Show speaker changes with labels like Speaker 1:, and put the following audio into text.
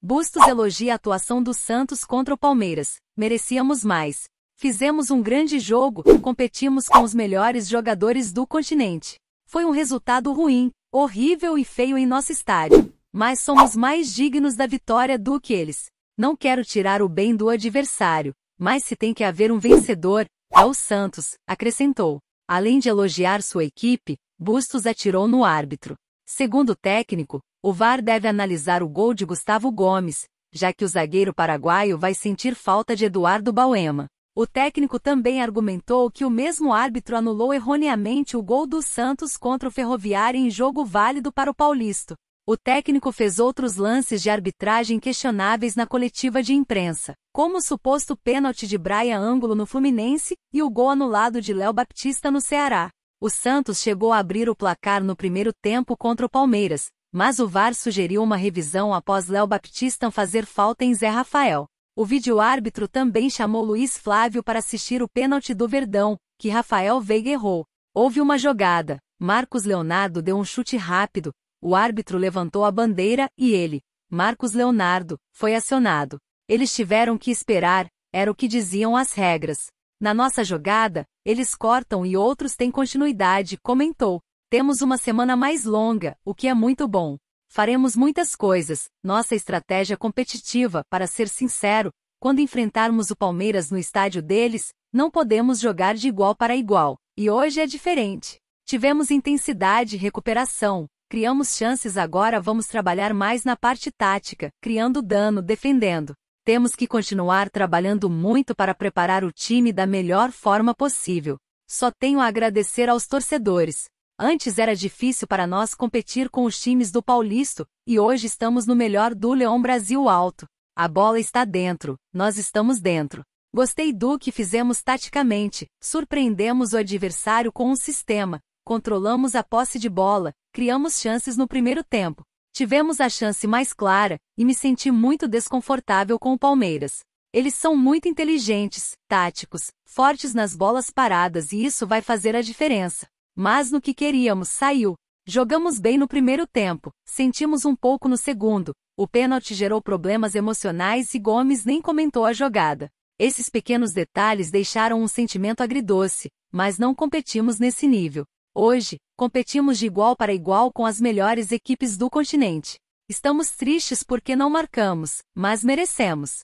Speaker 1: Bustos elogia a atuação do Santos contra o Palmeiras. Merecíamos mais. Fizemos um grande jogo, competimos com os melhores jogadores do continente. Foi um resultado ruim, horrível e feio em nosso estádio, mas somos mais dignos da vitória do que eles. Não quero tirar o bem do adversário, mas se tem que haver um vencedor, é o Santos, acrescentou. Além de elogiar sua equipe, Bustos atirou no árbitro. Segundo o técnico, o VAR deve analisar o gol de Gustavo Gomes, já que o zagueiro paraguaio vai sentir falta de Eduardo Bauema. O técnico também argumentou que o mesmo árbitro anulou erroneamente o gol do Santos contra o Ferroviário em jogo válido para o Paulista. O técnico fez outros lances de arbitragem questionáveis na coletiva de imprensa, como o suposto pênalti de Brian Ângulo no Fluminense e o gol anulado de Léo Baptista no Ceará. O Santos chegou a abrir o placar no primeiro tempo contra o Palmeiras, mas o VAR sugeriu uma revisão após Léo Baptista fazer falta em Zé Rafael. O vídeo-árbitro também chamou Luiz Flávio para assistir o pênalti do Verdão, que Rafael Veiga errou. Houve uma jogada. Marcos Leonardo deu um chute rápido. O árbitro levantou a bandeira e ele, Marcos Leonardo, foi acionado. Eles tiveram que esperar, era o que diziam as regras. Na nossa jogada, eles cortam e outros têm continuidade, comentou. Temos uma semana mais longa, o que é muito bom. Faremos muitas coisas, nossa estratégia competitiva, para ser sincero, quando enfrentarmos o Palmeiras no estádio deles, não podemos jogar de igual para igual, e hoje é diferente. Tivemos intensidade e recuperação, criamos chances agora vamos trabalhar mais na parte tática, criando dano, defendendo. Temos que continuar trabalhando muito para preparar o time da melhor forma possível. Só tenho a agradecer aos torcedores, Antes era difícil para nós competir com os times do Paulista e hoje estamos no melhor do Leão Brasil alto. A bola está dentro, nós estamos dentro. Gostei do que fizemos taticamente, surpreendemos o adversário com um sistema, controlamos a posse de bola, criamos chances no primeiro tempo. Tivemos a chance mais clara e me senti muito desconfortável com o Palmeiras. Eles são muito inteligentes, táticos, fortes nas bolas paradas e isso vai fazer a diferença mas no que queríamos saiu. Jogamos bem no primeiro tempo, sentimos um pouco no segundo. O pênalti gerou problemas emocionais e Gomes nem comentou a jogada. Esses pequenos detalhes deixaram um sentimento agridoce, mas não competimos nesse nível. Hoje, competimos de igual para igual com as melhores equipes do continente. Estamos tristes porque não marcamos, mas merecemos.